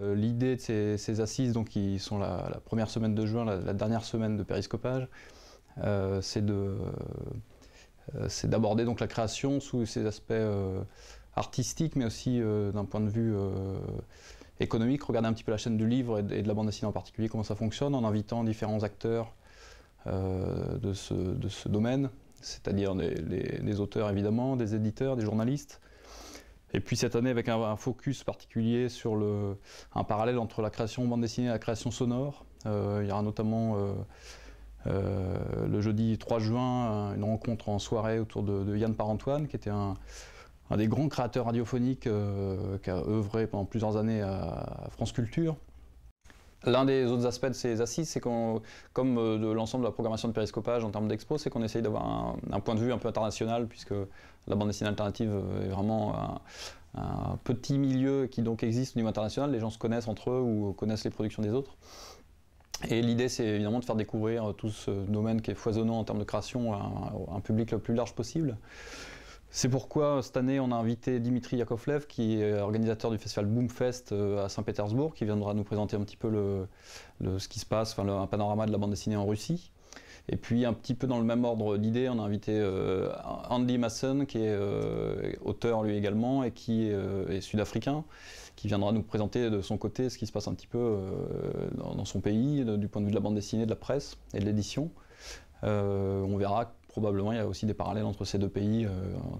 Euh, l'idée de ces, assises, donc, qui sont la, première semaine de juin, la, dernière semaine de périscopage, euh, euh, c'est d'aborder donc la création sous ses aspects artistiques, mais aussi d'un point de vue économique. Regarder un petit peu la chaîne du livre et de, la bande dessinée en particulier, comment ça fonctionne, en invitant différents acteurs de ce, domaine, c'est-à-dire des auteurs évidemment, des éditeurs, des journalistes, et puis cette année avec un, focus particulier sur un parallèle entre la création bande dessinée et la création sonore. Euh, il y aura notamment euh, euh, le jeudi 3 juin une rencontre en soirée autour de, Yann Parantoine qui était un des grands créateurs radiophoniques qui a œuvré pendant plusieurs années à France Culture L'un des autres aspects de ces assises, c'est qu'on, comme euh, de l'ensemble de la programmation de périscopage en termes d'expo, c'est qu'on essaye d'avoir un, point de vue un peu international, puisque la bande dessinée alternative euh, est vraiment un, petit milieu qui donc existe au niveau international. Les gens se connaissent entre eux ou connaissent les productions des autres. Et l'idée, c'est évidemment de faire découvrir euh, tout ce domaine qui est foisonnant en termes de création à un public le plus large possible. C'est pourquoi cette année on a invité Dimitri Yakovlev qui est organisateur du festival Boomfest euh, à Saint-Pétersbourg qui viendra nous présenter un petit peu le, ce qui se passe, enfin un panorama de la bande dessinée en Russie. Et puis un petit peu dans le même ordre d'idée, on a invité euh, Andy Masson qui est euh, auteur lui également et qui est sud-africain qui viendra nous présenter de son côté ce qui se passe un petit peu dans, son pays du point de vue de la bande dessinée, de la presse et de l'édition. on verra probablement il y a aussi des parallèles entre ces deux pays euh,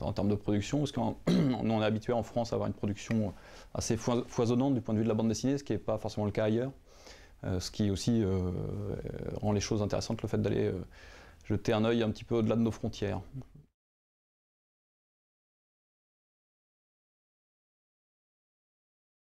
en, termes de production, parce qu'on on est habitué en France à avoir une production assez foisonnante du point de vue de la bande dessinée, ce qui n'est pas forcément le cas ailleurs, euh, ce qui aussi euh, rend les choses intéressantes, le fait d'aller jeter un œil un petit peu au-delà de nos frontières.